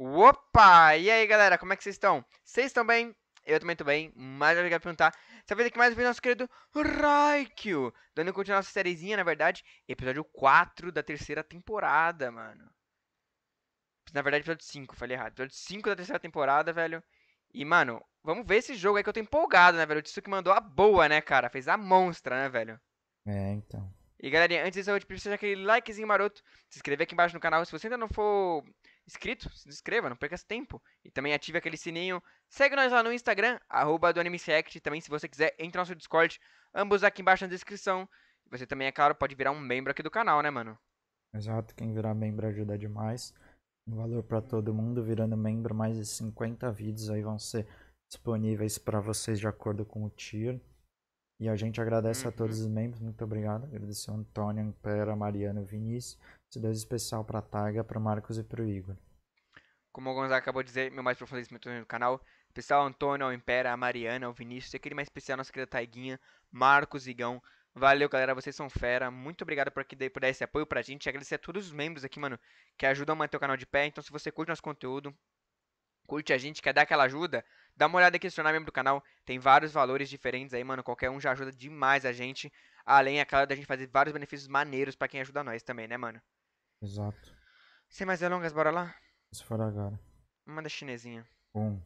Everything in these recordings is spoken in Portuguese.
Opa! E aí, galera, como é que vocês estão? Vocês estão bem? Eu também estou bem, mas eu quero perguntar. Essa vez aqui mais um vídeo nosso querido Raikyu, dando continuação à nossa sériezinha, na verdade, episódio 4 da terceira temporada, mano. Na verdade, episódio 5, falei errado. Episódio 5 da terceira temporada, velho. E, mano, vamos ver esse jogo aí que eu tô empolgado, né, velho? O Tsuki mandou a boa, né, cara? Fez a monstra, né, velho? É, então. E, galerinha, antes disso, eu te preciso aquele likezinho maroto, se inscrever aqui embaixo no canal. Se você ainda não for inscrito, se inscreva, não perca esse tempo. E também ative aquele sininho. Segue nós lá no Instagram, arroba do Também, se você quiser, entre no nosso Discord. Ambos aqui embaixo na descrição. você também, é claro, pode virar um membro aqui do canal, né, mano? Exato, quem virar membro ajuda demais. Um valor para todo mundo. Virando membro, mais de 50 vídeos aí vão ser disponíveis para vocês de acordo com o tier. E a gente agradece a todos uhum. os membros, muito obrigado. Agradecer ao Antônio, Ampera, Mariano, Vinícius. Esse dois especial para a Taga, para o Marcos e para o Igor. Como o Gonzaga acabou de dizer, meu mais profundo agradecimento no canal. Especial ao Antônio, ao Impera, a Mariana, ao Vinícius. E aquele mais especial, nossa querida Taiguinha, Marcos, Igão. Valeu, galera. Vocês são fera. Muito obrigado por, que, por dar esse apoio pra gente. Agradecer a todos os membros aqui, mano, que ajudam a manter o canal de pé. Então, se você curte nosso conteúdo, curte a gente, quer dar aquela ajuda, Dá uma olhada aqui se tornar membro do canal. Tem vários valores diferentes aí, mano. Qualquer um já ajuda demais a gente. Além, é claro, da gente fazer vários benefícios maneiros para quem ajuda nós também, né, mano? Exato. Sem mais delongas, bora lá? Se for agora. Manda chinesinha. Um,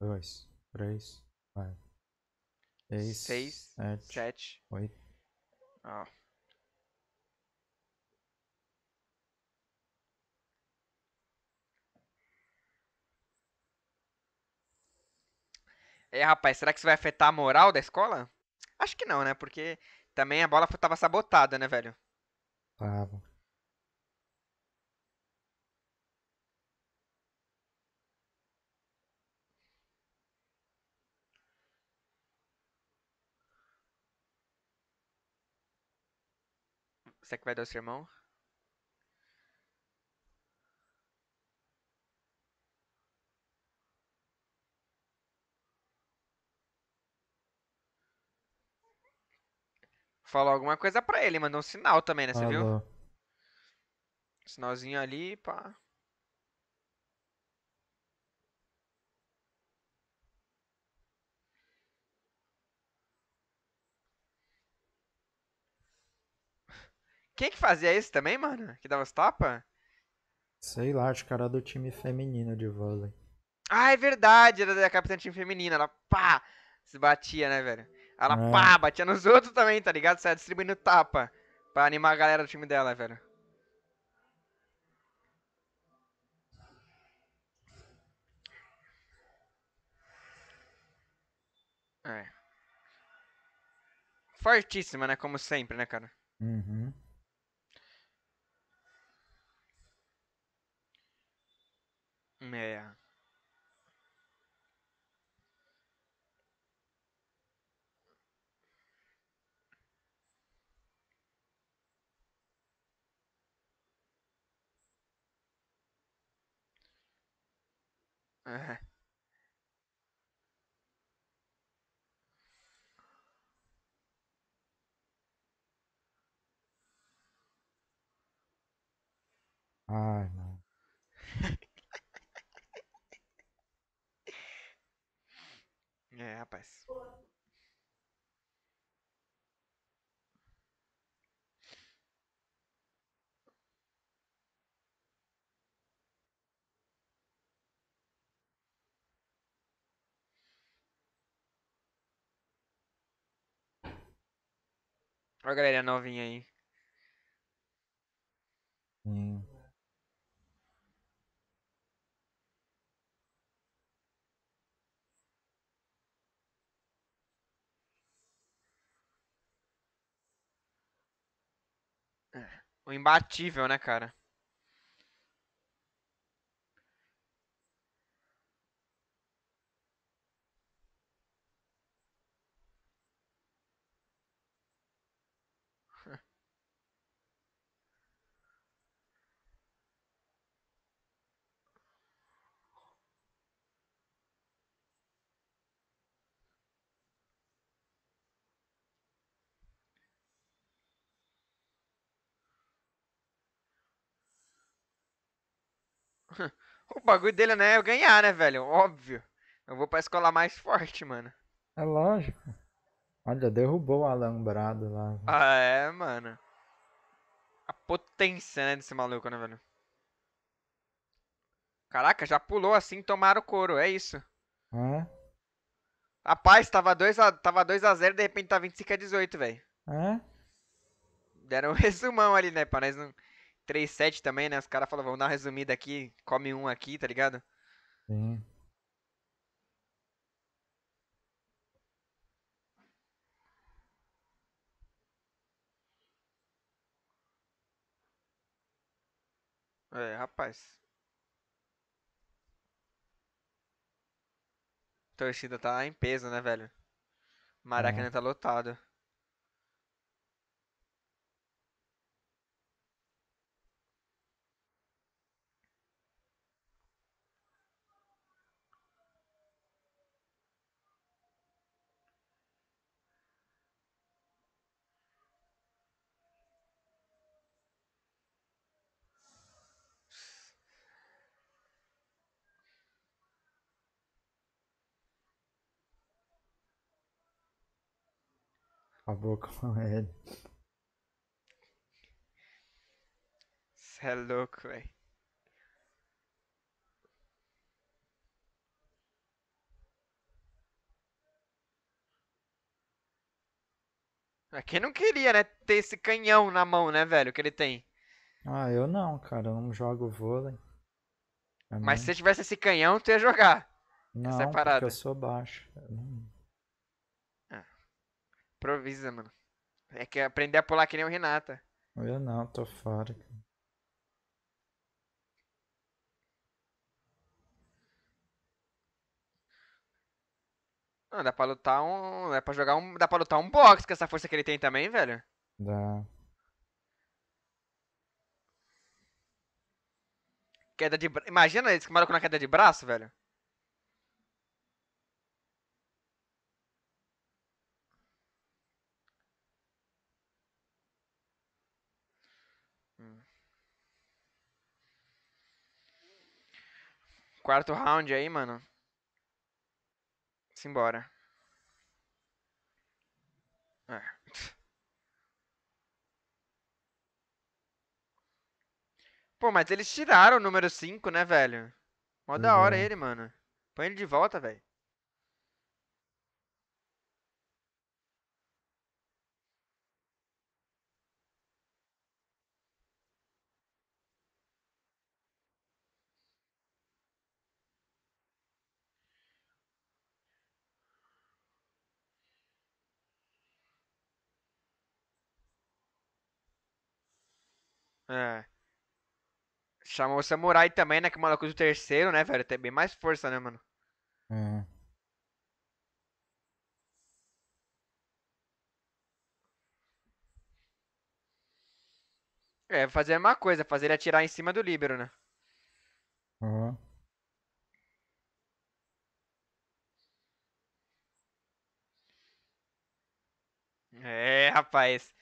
dois, três, quatro. Seis, seis sete, sete, oito. Ó. É, rapaz, será que isso vai afetar a moral da escola? Acho que não, né? Porque também a bola tava sabotada, né, velho? Tava. Será que vai dar o sermão? falou alguma coisa pra ele, mandou um sinal também, né? Você viu? Sinalzinho ali, pá. Quem que fazia isso também, mano? Que dava os tapa? Sei lá, acho que era do time feminino de vôlei. Ah, é verdade, era da capitã do time feminino Ela pá, se batia, né, velho? Ela é. pá, batia nos outros também, tá ligado? Saia tá distribuindo tapa pra animar a galera do time dela, velho. É. Fortíssima, né? Como sempre, né, cara? Uhum. É. É. Ai, não. É, rapaz. Olha a galera novinha aí. Hum. O imbatível, né, cara? o bagulho dele, né, é ganhar, né, velho? Óbvio. Eu vou pra escola mais forte, mano. É lógico. Olha, derrubou o alambrado lá. Ah, é, mano. A potência, né, desse maluco, né, velho? Caraca, já pulou assim, tomaram o couro, é isso. É. Rapaz, tava 2x0, tava dois a zero, de repente tá 25 a 18, velho. É. Deram um resumão ali, né, pra nós não 3-7 também, né? Os caras falam, vamos dar uma resumida aqui, come um aqui, tá ligado? Sim. É, rapaz. A torcida tá em peso, né, velho? Maracanã é. tá lotado. boca, com ele. Você é louco, velho. Quem não queria, né? Ter esse canhão na mão, né, velho? Que ele tem. Ah, eu não, cara. Eu não jogo vôlei. Mas se se tivesse esse canhão, tu ia jogar. É não, porque eu sou baixo. Eu não... Improvisa, mano. É que aprender a pular que nem o Renata. Eu não, tô fora. Não, dá pra lutar um. Dá pra jogar um. Dá pra lutar um box com essa força que ele tem também, velho. Dá. Queda de imagina Imagina esse maluco na queda de braço, velho. Quarto round aí, mano. Simbora. É. Pô, mas eles tiraram o número 5, né, velho? Mó uhum. da hora uhum. ele, mano. Põe ele de volta, velho. É. Chamou o Samurai também, né? Que é do terceiro, né, velho? Tem bem mais força, né, mano? É. É, fazer a mesma coisa, fazer ele atirar em cima do líbero, né? Uhum. É, rapaz.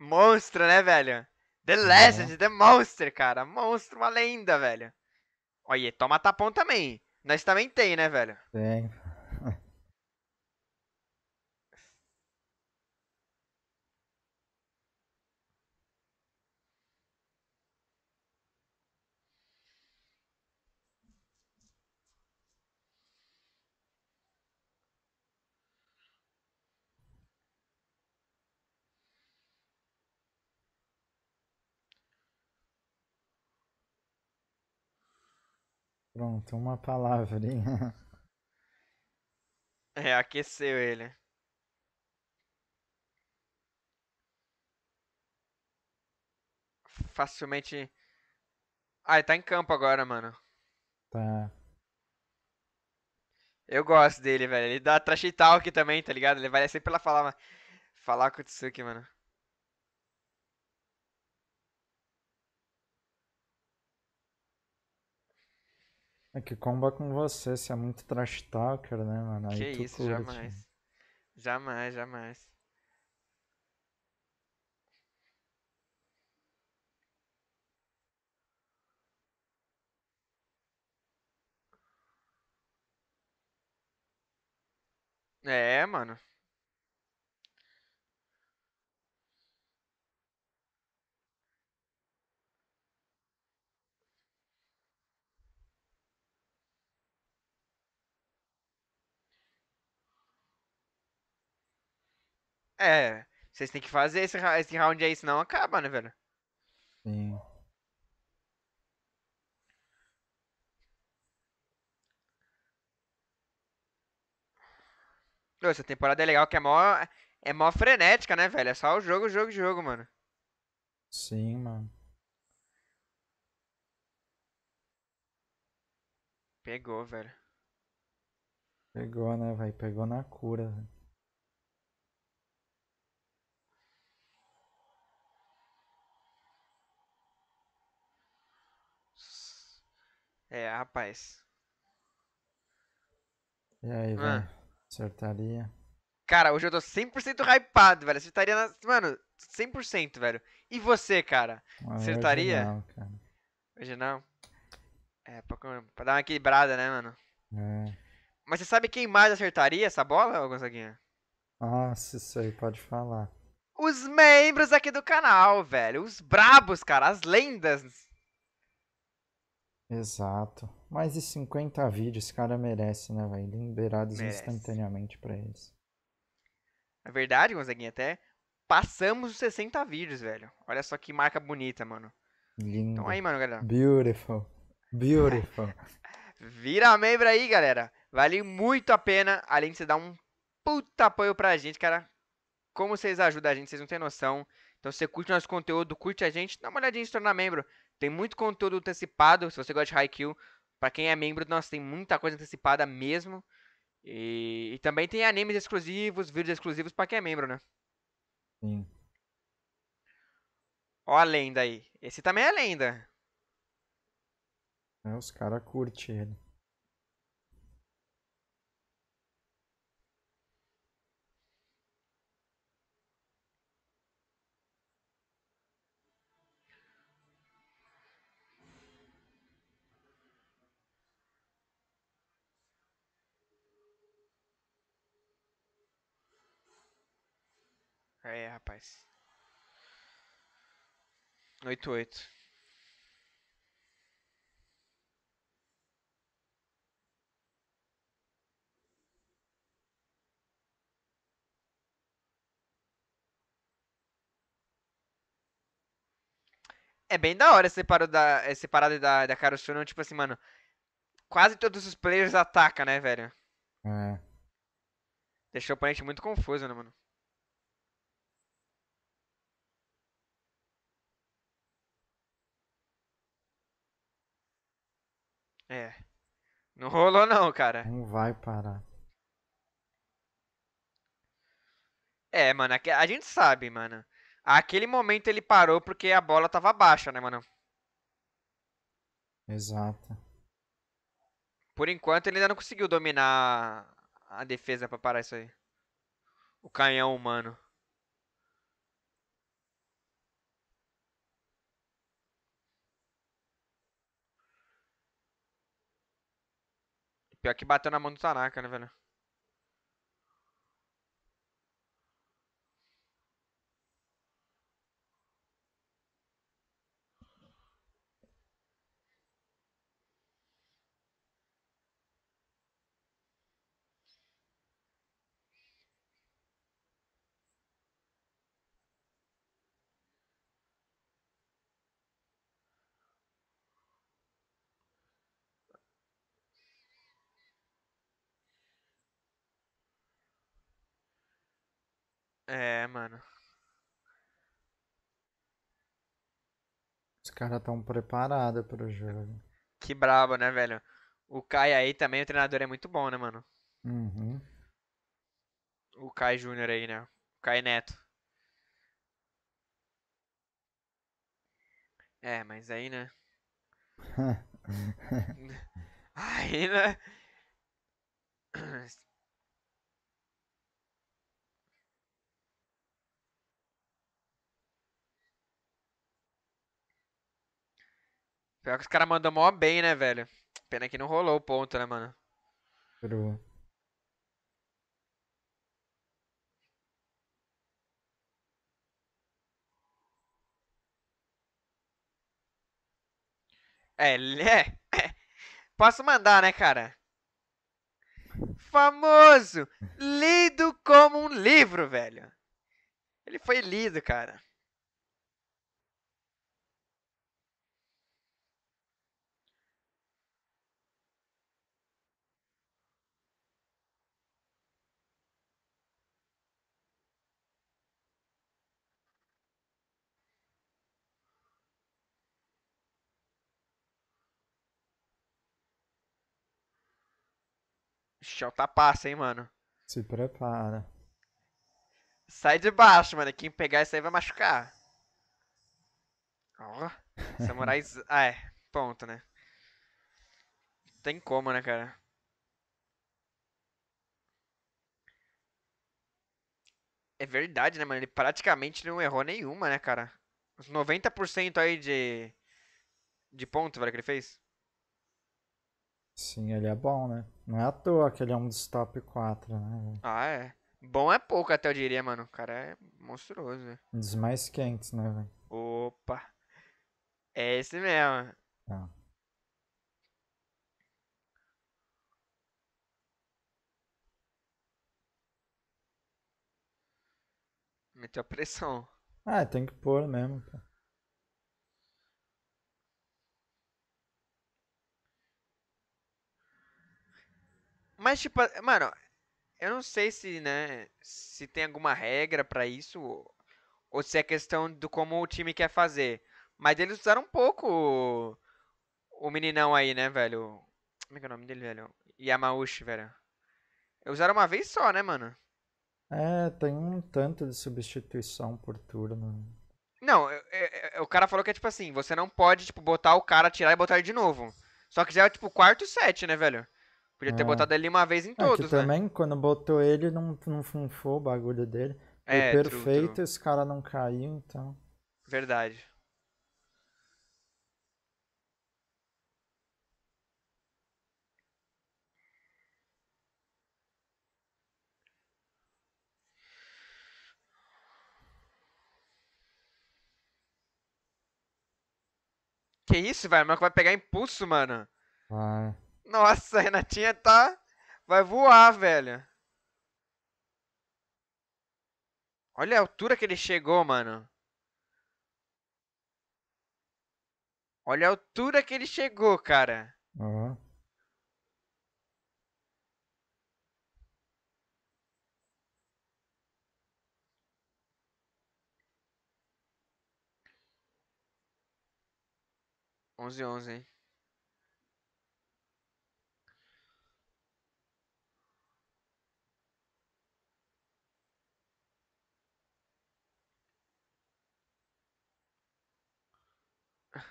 Monstro, né, velho? The Legend, é. The Monster, cara. Monstro, uma lenda, velho. Olha, toma tapão também. Nós também tem, né, velho? Tem. Pronto, uma palavrinha. É, aqueceu ele. Facilmente. Ah, ele tá em campo agora, mano. Tá. Eu gosto dele, velho. Ele dá trash talk também, tá ligado? Ele vai sempre pela falar, falar com o Tsuki, mano. É que comba com você, você é muito trash talker, né, mano? Aí que isso, curte. jamais. Jamais, jamais. É, mano. É, vocês têm que fazer esse, esse round aí, senão acaba, né, velho? Sim. Essa temporada é legal, que é mó, é mó frenética, né, velho? É só o jogo, jogo, jogo, mano. Sim, mano. Pegou, velho. Pegou, né, velho? Pegou na cura, velho. É, rapaz. E aí, ah. velho? Acertaria. Cara, hoje eu tô 100% hypado, velho. Acertaria na... Mano, 100%, velho. E você, cara? Acertaria? Hoje não, cara. Hoje não? É, pra, pra dar uma equilibrada, né, mano? É. Mas você sabe quem mais acertaria essa bola, Gonzaguinha? Nossa, isso aí, pode falar. Os membros aqui do canal, velho. Os brabos, cara. As lendas Exato. Mais de 50 vídeos esse cara merece, né, velho? É Liberados merece. instantaneamente para eles. É verdade, Gonzaguinha, até passamos os 60 vídeos, velho. Olha só que marca bonita, mano. Lindo. Então aí, mano, galera. Beautiful. Beautiful. Vira membro aí, galera. Vale muito a pena, além de você dar um puta apoio pra gente, cara. Como vocês ajudam a gente, vocês não têm noção. Então, se você curte nosso conteúdo, curte a gente, dá uma olhadinha em se tornar membro. Tem muito conteúdo antecipado, se você gosta de Haikyuu. Pra quem é membro, nossa, tem muita coisa antecipada mesmo. E, e também tem animes exclusivos, vídeos exclusivos para quem é membro, né? Sim. Ó a lenda aí. Esse também é lenda. É, os caras curtem ele. É, rapaz. 8-8. É bem da hora esse parada da, essa parada da, da Karushuno, tipo assim, mano. Quase todos os players atacam, né, velho? É. Deixou o oponente muito confuso, né, mano? É. Não rolou não, cara. Não vai parar. É, mano, a gente sabe, mano. Aquele momento ele parou porque a bola tava baixa, né, mano? Exato. Por enquanto ele ainda não conseguiu dominar a defesa pra parar isso aí. O canhão humano. Pior que bateu na mão do Tanaka, né, velho? É, mano. Os caras estão preparados pro jogo. Que brabo, né, velho? O Kai aí também, o treinador é muito bom, né, mano? Uhum. O Kai Júnior aí, né? O Kai Neto. É, mas aí, né? aí, né? Pior que os caras mandam mó bem, né, velho? Pena que não rolou o ponto, né, mano? Perua. É, é. Posso mandar, né, cara? Famoso! Lido como um livro, velho. Ele foi lido, cara. chão tá passa, hein, mano. Se prepara. Sai de baixo, mano. Quem pegar isso aí vai machucar. Ó. Oh, samurais. ah, é. Ponto, né? Tem como, né, cara? É verdade, né, mano? Ele praticamente não errou nenhuma, né, cara? Os 90% aí de. De ponto, velho, que ele fez? Sim, ele é bom, né? Não é à toa que ele é um dos top 4, né? Ah, é. Bom é pouco, até eu diria, mano. O cara é monstruoso, né? Um dos mais quentes, né, velho? Opa! É esse mesmo. Ah. Meteu a pressão. Ah, tem que pôr mesmo. cara. Mas, tipo, mano, eu não sei se, né, se tem alguma regra para isso ou, se é questão do como o time quer fazer. Mas eles usaram um pouco o, o meninão aí, né, velho? Como é que é o nome dele, velho? Yamauchi, velho. Usaram uma vez só, né, mano? É, tem um tanto de substituição por turno. Não, eu, eu, o cara falou que é tipo assim, você não pode, tipo, botar o cara, tirar e botar ele de novo. Só que já é tipo quarto set, né, velho? Podia ter é. botado ele uma vez em todos, é que né? também, quando botou ele, não, não funfou o bagulho dele. É, Foi perfeito, true, true. esse cara não caiu, então... Verdade. Que isso, velho? O vai pegar impulso, mano. Vai. Nossa, a Renatinha tá. Vai voar, velho. Olha a altura que ele chegou, mano. Olha a altura que ele chegou, cara. Uhum. Onze, onze, hein?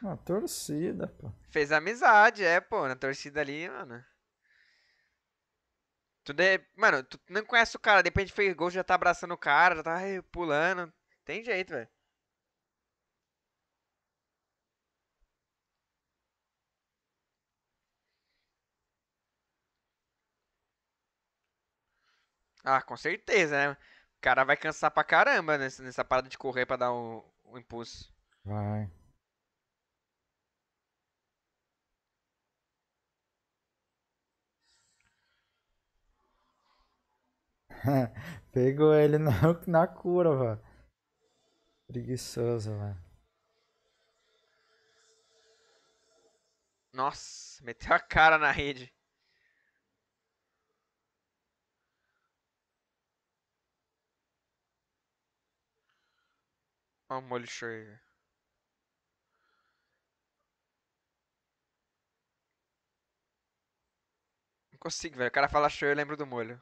Uma torcida, pô. Fez amizade, é, pô, na torcida ali, mano. Tu de... Mano, tu não conhece o cara, de repente fez gol, já tá abraçando o cara, já tá pulando. Tem jeito, velho. Ah, com certeza, né? O cara vai cansar pra caramba nessa, nessa parada de correr pra dar o, o impulso. Vai. Pegou ele na, na cura, velho. Preguiçoso, velho. Nossa, meteu a cara na rede. Olha o molho cheio. Não consigo, velho. O cara fala show e eu lembro do molho.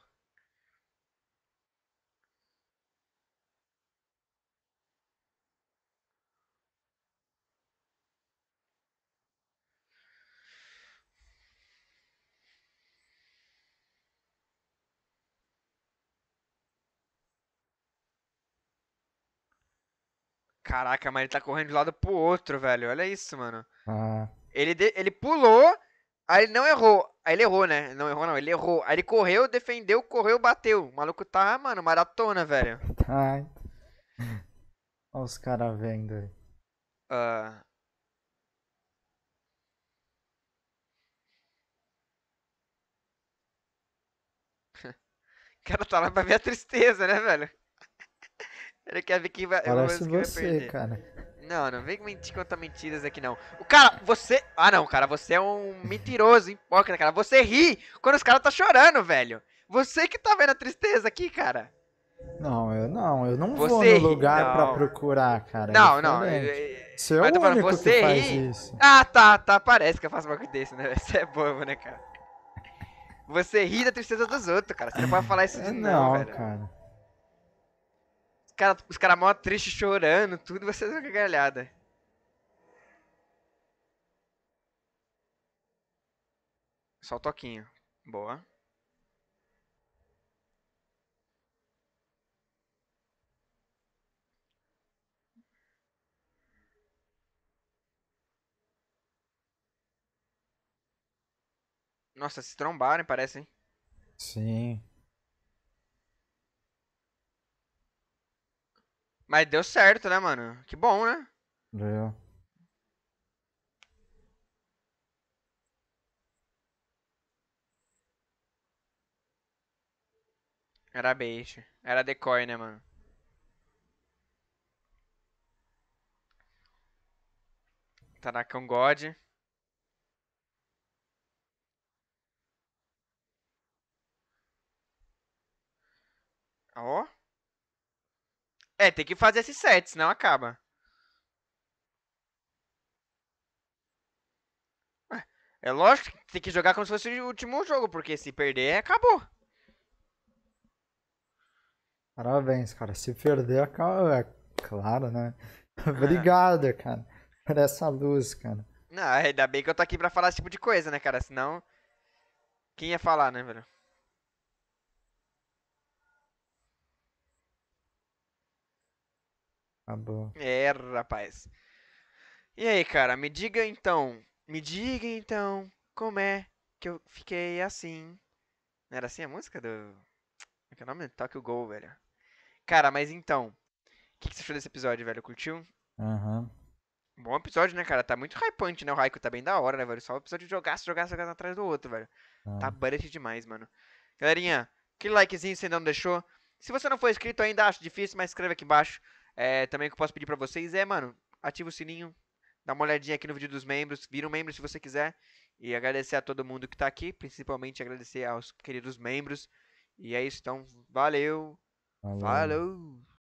Caraca, mas ele tá correndo de lado pro outro, velho. Olha isso, mano. Ah. Ele, de... ele pulou, aí ele não errou. Aí ele errou, né? Não errou, não. Ele errou. Aí ele correu, defendeu, correu, bateu. O maluco tá, mano, maratona, velho. Ai. Tá. Olha os caras vendo aí. Uh... o cara tá lá pra ver a tristeza, né, velho? Ele quer ver quem vai. Parece você, vai cara. Não, não vem mentir contra mentiras aqui, não. O cara, você. Ah, não, cara, você é um mentiroso, hipócrita, cara. Você ri quando os caras tá chorando, velho. Você que tá vendo a tristeza aqui, cara. Não, eu não, eu não você vou no lugar ri, pra procurar, cara. Não, é não. É, é, você é o único falando, você que faz ri. isso. Ah, tá, tá, parece que eu faço uma coisa desse, né? Você é bobo, né, cara? Você ri da tristeza dos outros, cara. Você não pode falar isso de é não, não velho. cara cara, os caras mó tristes chorando, tudo, vocês vão uma gargalhada. Só o toquinho. Boa. Nossa, se trombaram, parece, hein? Sim. Mas deu certo, né, mano? Que bom, né? É. Era bait. Era decoy, né, mano? Taracão God. É, tem que fazer esse set, senão acaba. É lógico que tem que jogar como se fosse o último jogo, porque se perder, acabou. Parabéns, cara. Se perder, acabou. É claro, né? É. Obrigado, cara, por essa luz, cara. Não, ainda bem que eu tô aqui pra falar esse tipo de coisa, né, cara? Senão, quem ia falar, né, velho? Acabou. Ah, é, rapaz. E aí, cara, me diga então. Me diga então como é que eu fiquei assim. Não era assim a música do. Como é que é o nome? o Gol, velho. Cara, mas então. O que, que, você achou desse episódio, velho? Curtiu? Aham. Uhum. Bom episódio, né, cara? Tá muito hypante, né? O Raikou tá bem da hora, né, velho? Só o episódio de jogar jogar, jogar jogaço atrás do outro, velho. Uhum. Tá budget demais, mano. Galerinha, aquele likezinho se ainda não deixou. Se você não for inscrito ainda, acho difícil, mas escreve aqui embaixo. É, também o que eu posso pedir para vocês é, mano, ativa o sininho, dá uma olhadinha aqui no vídeo dos membros, vira um membro se você quiser. E agradecer a todo mundo que tá aqui, principalmente agradecer aos queridos membros. E é isso, então, valeu. Falou. Falou.